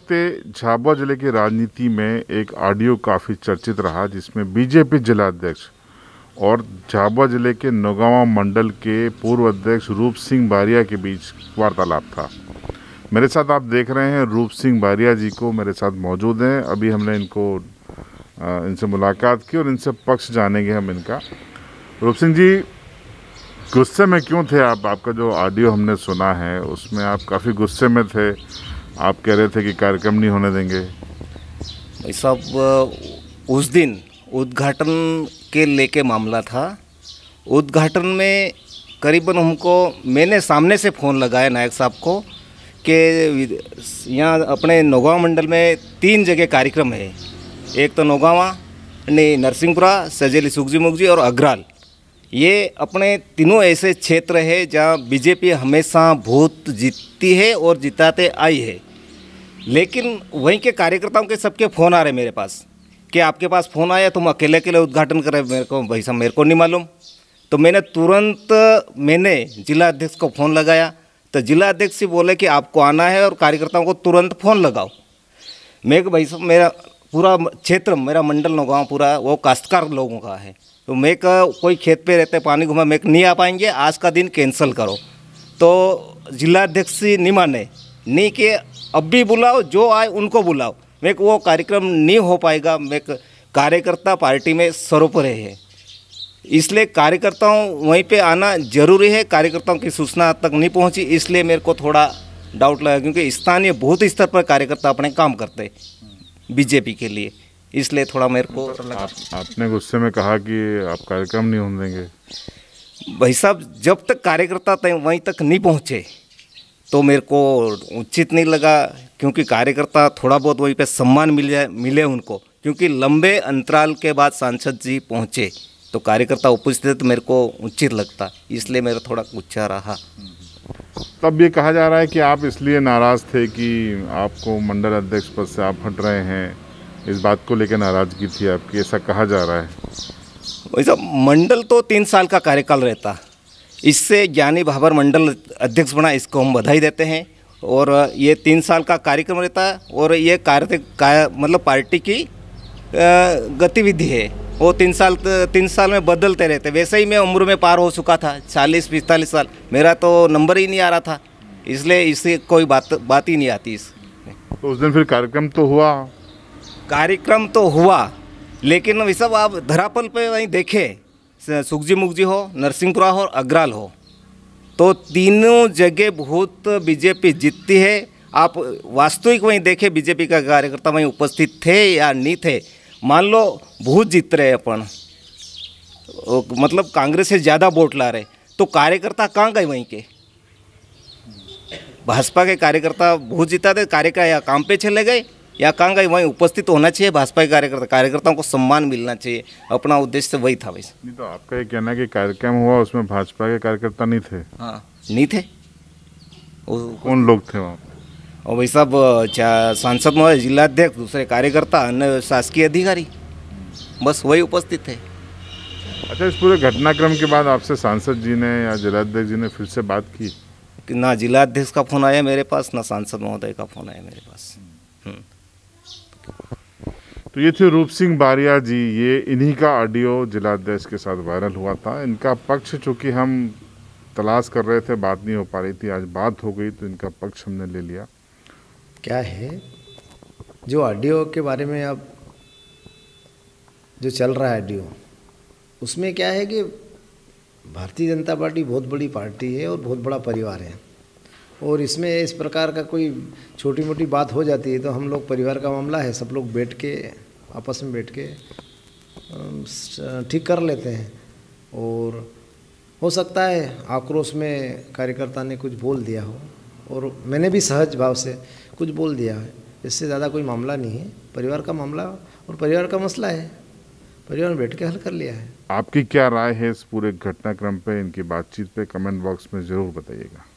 हफ्ते झाबुआ जिले की राजनीति में एक ऑडियो काफ़ी चर्चित रहा जिसमें बीजेपी जिलाध्यक्ष और झाबुआ जिले के नौगावा मंडल के पूर्व अध्यक्ष रूप सिंह बारिया के बीच वार्तालाप था मेरे साथ आप देख रहे हैं रूप सिंह बारिया जी को मेरे साथ मौजूद हैं अभी हमने इनको इनसे मुलाकात की और इनसे पक्ष जानेंगे हम इनका रूप सिंह जी गुस्से में क्यों थे आप आपका जो ऑडियो हमने सुना है उसमें आप काफ़ी गुस्से में थे आप कह रहे थे कि कार्यक्रम नहीं होने देंगे भाई साहब उस दिन उद्घाटन के लेके मामला था उद्घाटन में करीबन हमको मैंने सामने से फ़ोन लगाया नायक साहब को कि यहाँ अपने नौगांव मंडल में तीन जगह कार्यक्रम है एक तो नौगावा यानी नरसिंहपुरा सजेली सुगजी मुखजी और अग्राल ये अपने तीनों ऐसे क्षेत्र है जहाँ बीजेपी हमेशा भूत जीतती है और जिताते आई है लेकिन वहीं के कार्यकर्ताओं के सबके फ़ोन आ रहे मेरे पास कि आपके पास फ़ोन आया तुम अकेले अकेले उद्घाटन कर रहे मेरे को भाई साहब मेरे को नहीं मालूम तो मैंने तुरंत मैंने जिला अध्यक्ष को फ़ोन लगाया तो जिला अध्यक्ष से बोले कि आपको आना है और कार्यकर्ताओं को तुरंत फ़ोन लगाओ मैं भाई साहब मेरा पूरा क्षेत्र मेरा मंडल नौगाँव पूरा वो काश्तकार लोगों का है तो मैं कोई खेत पे रहते पानी घुमा मैं नहीं आ पाएंगे आज का दिन कैंसिल करो तो जिला अध्यक्ष नहीं माने नहीं कि अब भी बुलाओ जो आए उनको बुलाओ मैं वो कार्यक्रम नहीं हो पाएगा मैं कार्यकर्ता पार्टी में सर्वोपरि है इसलिए कार्यकर्ताओं वहीं पे आना जरूरी है कार्यकर्ताओं की सूचना तक नहीं पहुंची इसलिए मेरे को थोड़ा डाउट लगा क्योंकि स्थानीय बहुत स्तर पर कार्यकर्ता अपने काम करते बीजेपी के लिए इसलिए थोड़ा मेरे को आप, आपने गुस्से में कहा कि आप कार्यक्रम नहीं होने देंगे भाई साहब जब तक कार्यकर्ता वहीं तक नहीं पहुँचे तो मेरे को उचित नहीं लगा क्योंकि कार्यकर्ता थोड़ा बहुत वहीं पे सम्मान मिल जाए मिले उनको क्योंकि लंबे अंतराल के बाद सांसद जी पहुँचे तो कार्यकर्ता उपस्थित तो मेरे को उचित लगता इसलिए मेरा थोड़ा गुच्छा रहा तब ये कहा जा रहा है कि आप इसलिए नाराज़ थे कि आपको मंडल अध्यक्ष पद से आप हट रहे हैं इस बात को लेकर नाराज़गी थी आपकी ऐसा कहा जा रहा है वैसा मंडल तो तीन साल का कार्यकाल रहता इससे ज्ञानी भाबर मंडल अध्यक्ष बना इसको हम बधाई देते हैं और ये तीन साल का कार्यक्रम रहता है और ये कार्य का, मतलब पार्टी की गतिविधि है वो तीन साल तीन साल में बदलते रहते वैसे ही मैं उम्र में पार हो चुका था चालीस पैंतालीस साल मेरा तो नंबर ही नहीं आ रहा था इसलिए इससे कोई बात बात ही नहीं आती इस तो उस दिन फिर कार्यक्रम तो हुआ कार्यक्रम तो हुआ लेकिन सब आप धरापल पे वहीं देखे सुखजी मुखजी हो नरसिंहपुरा हो अग्राल हो तो तीनों जगह बहुत बीजेपी जीतती है आप वास्तविक वहीं देखे बीजेपी का कार्यकर्ता वहीं उपस्थित थे या नहीं थे मान लो बहुत जीत रहे अपन मतलब कांग्रेस से ज़्यादा वोट ला रहे तो कार्यकर्ता कहाँ गए वहीं के भाजपा के कार्यकर्ता बहुत जीता थे कार्यकर्ता या काम पे चले गए या कहाँ का वहीं उपस्थित होना चाहिए भाजपा के कार्यकर्ता कार्यकर्ताओं को सम्मान मिलना चाहिए अपना उद्देश्य वही था वैसे नहीं तो आपका ये कहना कि कार्यक्रम हुआ उसमें भाजपा के कार्यकर्ता नहीं थे हाँ नहीं थे कौन लोग थे वहाँ और वही सब सांसद महोदय अध्यक्ष दूसरे कार्यकर्ता अन्य शासकीय अधिकारी बस वही उपस्थित थे अच्छा इस पूरे घटनाक्रम के बाद आपसे सांसद जी ने या जिलाध्यक्ष जी ने फिर से बात की ना जिलाध्यक्ष का फ़ोन आया मेरे पास ना सांसद महोदय का फ़ोन आया मेरे पास हम्म। तो ये थे रूप सिंह बारिया जी ये इन्हीं का ऑडियो जिलाध्यक्ष के साथ वायरल हुआ था इनका पक्ष चूँकि हम तलाश कर रहे थे बात नहीं हो पा रही थी आज बात हो गई तो इनका पक्ष हमने ले लिया क्या है जो ऑडियो के बारे में अब जो चल रहा है ऑडियो उसमें क्या है कि भारतीय जनता पार्टी बहुत बड़ी पार्टी है और बहुत बड़ा परिवार है और इसमें इस प्रकार का कोई छोटी मोटी बात हो जाती है तो हम लोग परिवार का मामला है सब लोग बैठ के आपस में बैठ के ठीक कर लेते हैं और हो सकता है आक्रोश में कार्यकर्ता ने कुछ बोल दिया हो और मैंने भी सहज भाव से कुछ बोल दिया है इससे ज़्यादा कोई मामला नहीं है परिवार का मामला और परिवार का मसला है परिवार में बैठ के हल कर लिया है आपकी क्या राय है इस पूरे घटनाक्रम पे इनकी बातचीत पे कमेंट बॉक्स में ज़रूर बताइएगा